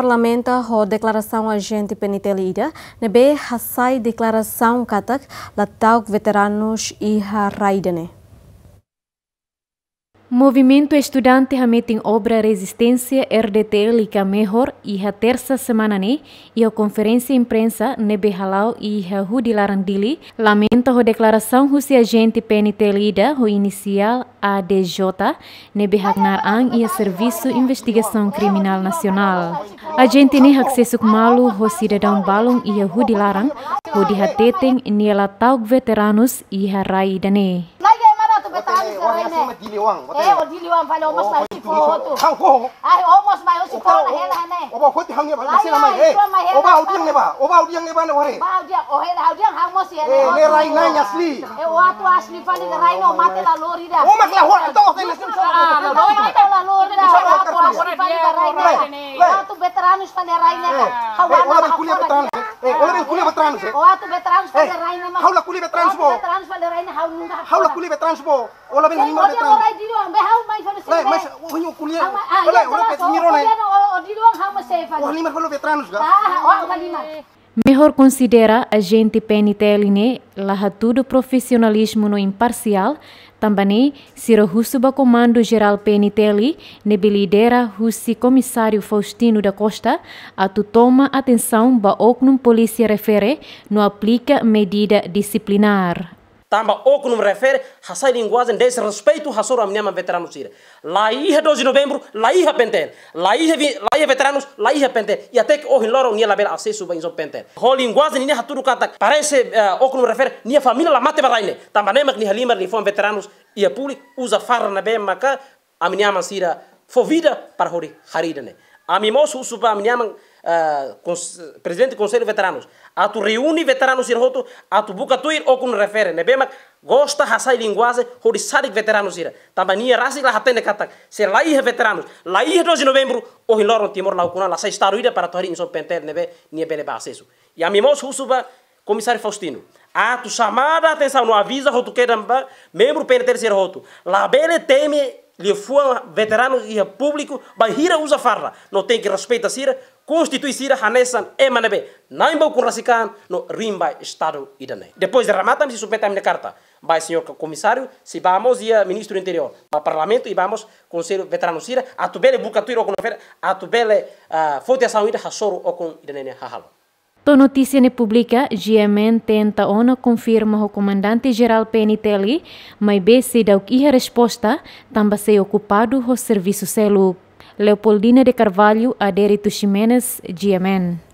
Timor lamenta a declaração agente penitelida, nebe hasai declaração katak, latauk veteranos e raidene. Movimento Estudante Hametem Obra Resistência RDTL e Mejor e a terça semana ne e a conferência imprensa Nebe Halau e a Rudi Larandili lamenta a declaração seu agente PNT Lida, o inicial ADJ, Nebe Hagnar Ang e a Serviço Investigação Criminal Nacional. Agente ne accesso malu o cidadão Balon e a Rudi Larang, o de Hatetem, Niela Taug Veteranos e a Rai Dane. betali zerene eh odili wa mfale omos na usiko hotu kanko ai omos mai usiko na hela oba khoti hangye ba oba udiang ne ba oba udiang ne ba ne hore ba udiang o hela udiang ne rai asli e eh, watu asli fali ne oh, rai no oh, mate eh. la lori da o makla hora to mate na sim so mate la lori da watu asli fali ne rai ne watu veteranos fali rai ne hawano ba kulia veteranos eh ola kulia veteranos watu veteranos fali kulibe transfo hawla kulibe transfo wala be ngani mabbe transfo wala dido be haw may fa se may oh, wonyo kuliya wala wala pe mirone wala dido haw ma se fa wala ni ma fa lo be transfo ah wala ni ma Melhor considera agente PNTL ne laha tudo profissionalismo no imparcial, também russo husuba comando geral PNTL ne lidera husi comissário Faustino da Costa tu toma atenção ba oknum polícia refere no aplica medida disciplinar tamba okunum refere hasai linguagem desse respeito hasoro amnema veteranos ira laiha 12 de novembro laiha pentel laiha laiha veteranos laiha pentel e até que ohin loro nia label acesso ba inzo pentel ho linguagem nia haturu kata parece uh, eh, okunum refere nia família la mate baraine tamba que nia limar ni fon veteranos e a public usa farra na bem maka amnema sira fovida para hori haridane ne amimos usuba amnema uh, presidente do Conselho de Veteranos, ato reúne veteranos ir hoto, atu buka tuir ou kun refere, ne bemak, gosta hasai linguaje, hori sadik veteranos ira, tambania rasi la hatene katak, se laih veteranos, laih 12 de novembro, ou in loro timor la la sai estado ira para tuari inson pentel, ne nie bele ba acesso. E a mimos husuba, comissário Faustino, ato chamada atenção, no avisa roto kedamba, membro pentel ser roto. la bele teme lhe foi veterano e é público, vai hira usa farra. Não tem que respeitar sira, constitui sira hanesan emanebe. Não embau currasican no rimba estado idane. Depois de ramatam se submete a minha carta. Vai senhor comissário, se vamos e ministro do interior, para parlamento e vamos conselho veterano sira, atubele bucatuiro com a bele uh, ah, e a saúde hasoro ou com a halo. To notícia pública, GMM tenta ona confirma o comandante-geral PNTL, mas B se dá a resposta, também se ocupado o serviço celu. Leopoldina de Carvalho, Aderito Ximenes, GMM.